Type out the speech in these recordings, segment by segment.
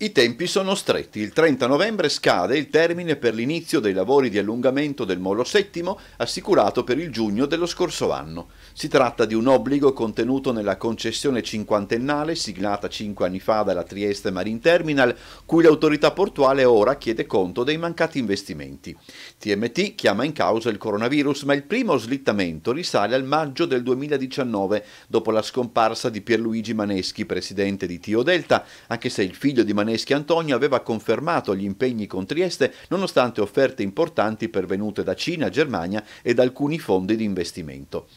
I tempi sono stretti. Il 30 novembre scade il termine per l'inizio dei lavori di allungamento del molo settimo assicurato per il giugno dello scorso anno. Si tratta di un obbligo contenuto nella concessione cinquantennale siglata cinque anni fa dalla Trieste Marine Terminal, cui l'autorità portuale ora chiede conto dei mancati investimenti. TMT chiama in causa il coronavirus, ma il primo slittamento risale al maggio del 2019, dopo la scomparsa di Pierluigi Maneschi, presidente di Tio Delta, anche se il figlio di Maneschi Romaneschi, Antonio aveva confermato gli impegni con Trieste nonostante offerte importanti pervenute da Cina, Germania ed alcuni fondi di investimento.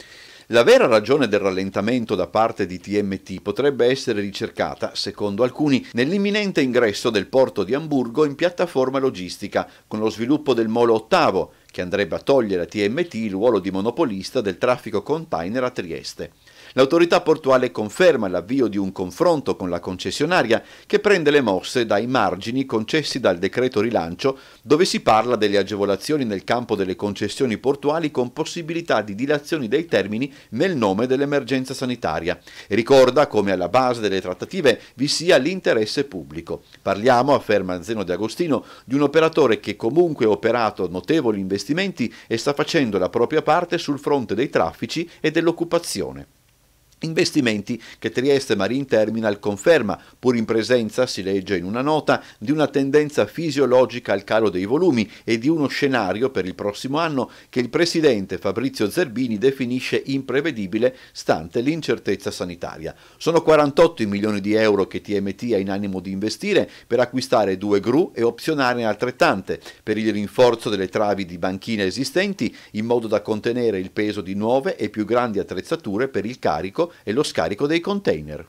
La vera ragione del rallentamento da parte di TMT potrebbe essere ricercata, secondo alcuni, nell'imminente ingresso del porto di Amburgo in piattaforma logistica, con lo sviluppo del molo ottavo, che andrebbe a togliere a TMT il ruolo di monopolista del traffico container a Trieste. L'autorità portuale conferma l'avvio di un confronto con la concessionaria che prende le mosse dai margini concessi dal decreto rilancio dove si parla delle agevolazioni nel campo delle concessioni portuali con possibilità di dilazioni dei termini nel nome dell'emergenza sanitaria. Ricorda come alla base delle trattative vi sia l'interesse pubblico. Parliamo, afferma Zeno De Agostino, di un operatore che comunque ha operato notevoli investimenti e sta facendo la propria parte sul fronte dei traffici e dell'occupazione. Investimenti che Trieste Marine Terminal conferma, pur in presenza, si legge in una nota, di una tendenza fisiologica al calo dei volumi e di uno scenario per il prossimo anno che il presidente Fabrizio Zerbini definisce imprevedibile stante l'incertezza sanitaria. Sono 48 milioni di euro che TMT ha in animo di investire per acquistare due gru e opzionare altrettante per il rinforzo delle travi di banchine esistenti in modo da contenere il peso di nuove e più grandi attrezzature per il carico e lo scarico dei container.